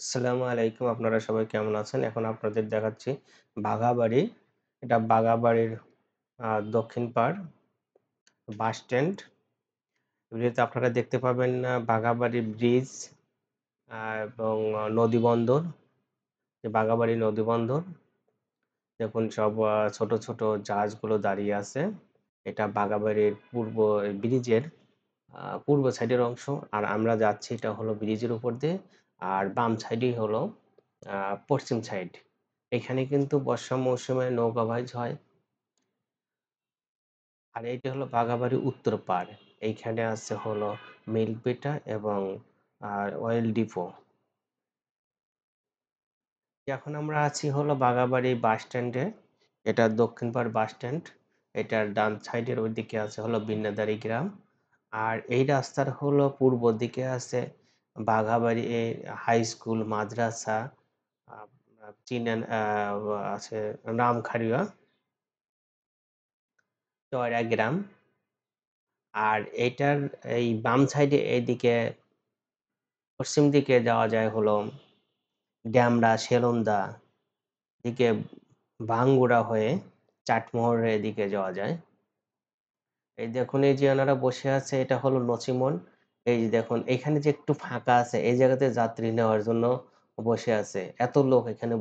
আসসালামু আলাইকুম আপনারা সবাই কেমন আছেন এখন আপনাদের দেখাচ্ছি বাঘাবাড়ি এটা বাঘাবাড়ির দক্ষিণ পাড় বাস স্ট্যান্ড ভিডিওতে আপনারা দেখতে পাবেন বাঘাবাড়ি ব্রিজ এবং নদী বন্দর বাঘাবাড়ি নদী বন্দর দেখুন সব ছোট ছোট জাহাজগুলো দাঁড়িয়ে আছে এটা বাঘাবাড়ির পূর্ব ব্রিজের পূর্ব সাইডের অংশ আর আমরা যাচ্ছি এটা হলো ব্রিজের উপর দিয়ে আর বাম সাইডই হলো পশ্চিম সাইড এখানে কিন্তু বর্ষা মৌসুমে নৌকা বাইজ হয় আর এটি হলো বাঘাবাড়ি উত্তর পাড় এইখানে আছে হলো মিল্ক এবং আর অয়েল ডিপো এখন আমরা আছি হলো বাগাবাড়ি বাস স্ট্যান্ডে এটা দক্ষিণ পাড় বাস স্ট্যান্ড এটার ডান সাইডের ওই দিকে আছে হলো বিন্নাদারি গ্রাম আর এই রাস্তার হলো পূর্ব দিকে আছে বাঘাবাড়ি হাই স্কুল মাদ্রাসা চিনেন আছে রামখারিয়া চয়রা গ্রাম আর এটার এই বাম সাইডে এইদিকে পশ্চিম দিকে যাওয়া যায় হলো ড্যামরা সেলন্দা দিকে ভাঙ্গুড়া হয়ে চাটমোহরের এদিকে যাওয়া যায় এই দেখুন এই যে ওনারা বসে আছে এটা হলো নচিমন এই যে দেখুন এখানে যে একটু ফাঁকা আছে এই জায়গাতে যাত্রী নেওয়ার জন্য বসে আছে এত লোক এখানে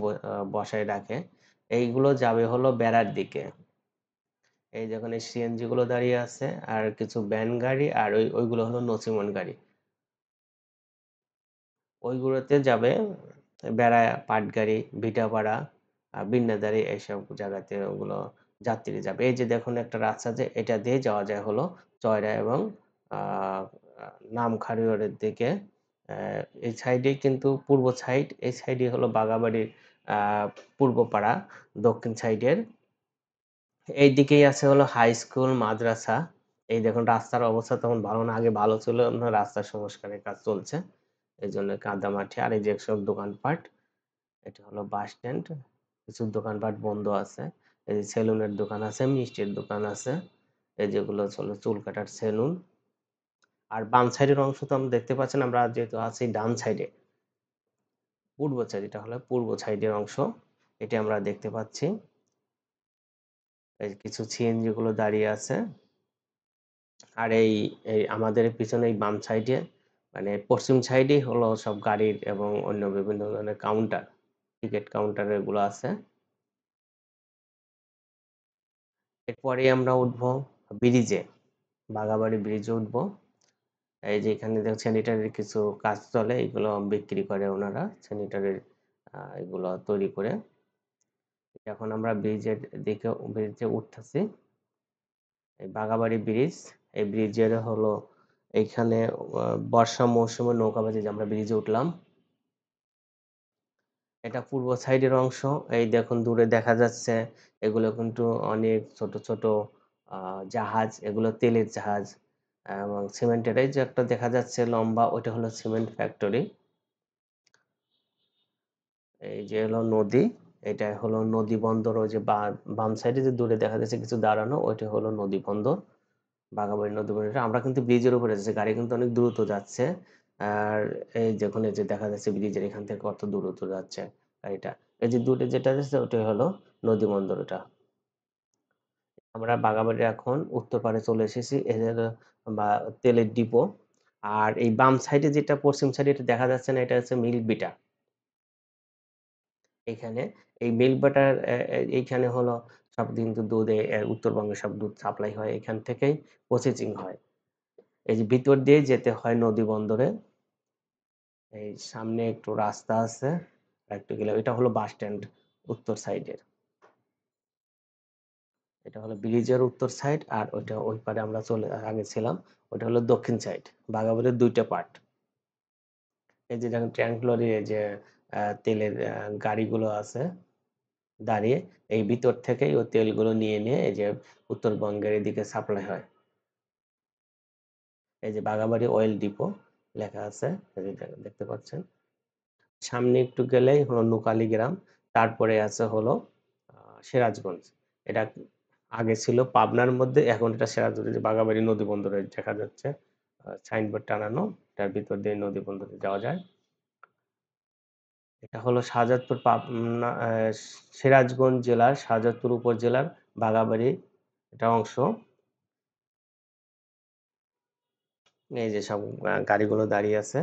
বসায় রাখে এইগুলো যাবে হলো বেড়ার দিকে এই যখন এই সিএনজি গুলো দাঁড়িয়ে আছে আর কিছু ব্যান গাড়ি আর ওই ওইগুলো হলো নচিমন গাড়ি ওইগুলোতে যাবে বেড়া গাড়ি ভিটাপাড়া বিন্যাদারি এইসব জায়গাতে ওগুলো যাত্রী যাবে এই যে দেখুন একটা রাস্তা যে এটা দিয়ে যাওয়া যায় হলো চয়রা এবং নাম রোডের দিকে এই সাইডে কিন্তু পূর্ব সাইড এই সাইডে হলো বাগাবাড়ির পূর্বপাড়া দক্ষিণ সাইডের এই দিকেই আছে হলো হাই স্কুল মাদ্রাসা এই দেখুন রাস্তার অবস্থা তখন ভালো না আগে ভালো ছিল রাস্তার সংস্কারের কাজ চলছে এই জন্য কাদামাঠি আর এই যে সব দোকানপাট এটা হলো বাস স্ট্যান্ড কিছু দোকানপাট বন্ধ আছে এই যে সেলুনের দোকান আছে মিষ্টির দোকান আছে এই যেগুলো হলো চুল কাটার সেলুন আর বাম সাইডের অংশ তো আমরা দেখতে পাচ্ছেন আমরা যেহেতু আছি ডান সাইডে পূর্ব সাইড এটা হলো পূর্ব সাইডের অংশ এটি আমরা দেখতে পাচ্ছি কিছু সিএনজিগুলো দাঁড়িয়ে আছে আর এই আমাদের পিছনে এই বাম সাইডে মানে পশ্চিম সাইডে হলো সব গাড়ির এবং অন্য বিভিন্ন ধরনের কাউন্টার টিকিট কাউন্টার এগুলো আছে এরপরে আমরা উঠবো ব্রিজে বাগাবাড়ি ব্রিজে উঠবো এই যে এখানে দেখো স্যানিটারির কিছু কাজ চলে এগুলো বিক্রি করে ওনারা স্যানিটারির এগুলো তৈরি করে এখন আমরা ব্রিজের দিকে ব্রিজে উঠতেছি এই বাগাবাড়ি ব্রিজ এই ব্রিজের হলো এখানে বর্ষা মৌসুমে নৌকা বাজে আমরা ব্রিজে উঠলাম এটা পূর্ব সাইডের অংশ এই দেখুন দূরে দেখা যাচ্ছে এগুলো কিন্তু অনেক ছোট ছোট জাহাজ এগুলো তেলের জাহাজ এবং সিমেন্টের এই যে একটা দেখা যাচ্ছে লম্বা ওইটা হলো সিমেন্ট ফ্যাক্টরি এই যে হলো নদী এটা হলো নদী বন্দর ওই যে বাম সাইডে যে দূরে দেখা যাচ্ছে কিছু দাঁড়ানো ওইটা হলো নদী বন্দর বাঘাবাড়ি নদী বন্দর আমরা কিন্তু ব্রিজের উপরে যাচ্ছি গাড়ি কিন্তু অনেক দ্রুত যাচ্ছে আর এই যেখানে যে দেখা যাচ্ছে ব্রিজের এখান থেকে কত দ্রুত যাচ্ছে গাড়িটা এই যে দূরে যেটা যাচ্ছে ওটাই হলো নদী বন্দর ওটা আমরা বাগাবাড়ি এখন উত্তর পাড়ে চলে এসেছি এদের বা তেলের ডিপো আর এই বাম সাইডে যেটা পশ্চিম সাইডে এটা দেখা যাচ্ছে না এটা হচ্ছে মিল্ক বিটা এখানে এই মিল্ক বিটার এইখানে হলো সব কিন্তু দুধে উত্তরবঙ্গে সব দুধ সাপ্লাই হয় এখান থেকেই প্রসেসিং হয় এই যে ভিতর দিয়ে যেতে হয় নদী বন্দরে এই সামনে একটু রাস্তা আছে একটু গেলে এটা হলো বাস স্ট্যান্ড উত্তর সাইডের এটা হলো ব্রিজের উত্তর সাইড আর ওইটা ওই পারে আমরা চলে আগে ছিলাম ওইটা হলো দক্ষিণ সাইড বাঘাবাড়ির দুইটা পার্ট এই যে দেখেন ট্যাঙ্কলরি এই যে তেলের গাড়িগুলো আছে দাঁড়িয়ে এই ভিতর থেকেই ওই তেলগুলো নিয়ে নিয়ে এই যে উত্তরবঙ্গের এদিকে সাপ্লাই হয় এই যে বাগাবাড়ি অয়েল ডিপো লেখা আছে দেখতে পাচ্ছেন সামনে একটু গেলেই হলো নুকালি গ্রাম তারপরে আছে হলো সিরাজগঞ্জ এটা আগে ছিল পাবনার মধ্যে এখন এটা সেরাজুরি যে বাগাবাড়ি নদী বন্দরে দেখা যাচ্ছে সাইনবোর্ড টানানো এটার ভিতর দিয়ে নদী বন্দরে যাওয়া যায় এটা হলো শাহজাদপুর পাবনা সিরাজগঞ্জ জেলার শাহজাদপুর উপজেলার বাগাবাড়ি এটা অংশ এই যে সব গাড়িগুলো দাঁড়িয়ে আছে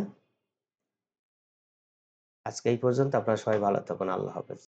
আজকে এই পর্যন্ত আপনারা সবাই ভালো থাকুন আল্লাহ হাফেজ